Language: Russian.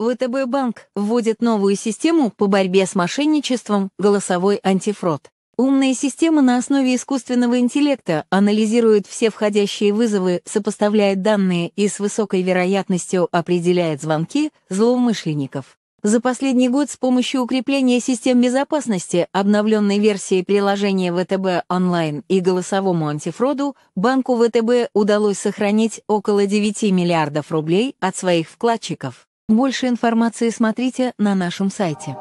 ВТБ банк вводит новую систему по борьбе с мошенничеством «Голосовой антифрод». Умная система на основе искусственного интеллекта анализирует все входящие вызовы, сопоставляет данные и с высокой вероятностью определяет звонки злоумышленников. За последний год с помощью укрепления систем безопасности, обновленной версии приложения ВТБ онлайн и голосовому антифроду, банку ВТБ удалось сохранить около 9 миллиардов рублей от своих вкладчиков. Больше информации смотрите на нашем сайте.